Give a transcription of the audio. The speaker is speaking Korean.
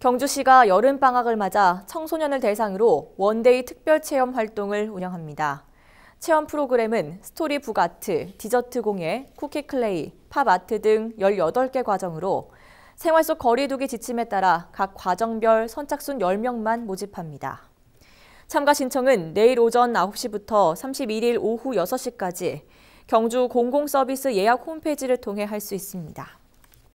경주시가 여름방학을 맞아 청소년을 대상으로 원데이 특별 체험 활동을 운영합니다. 체험 프로그램은 스토리 북아트, 디저트 공예, 쿠키 클레이, 팝 아트 등 18개 과정으로 생활 속 거리두기 지침에 따라 각 과정별 선착순 10명만 모집합니다. 참가 신청은 내일 오전 9시부터 31일 오후 6시까지 경주 공공서비스 예약 홈페이지를 통해 할 수 있습니다.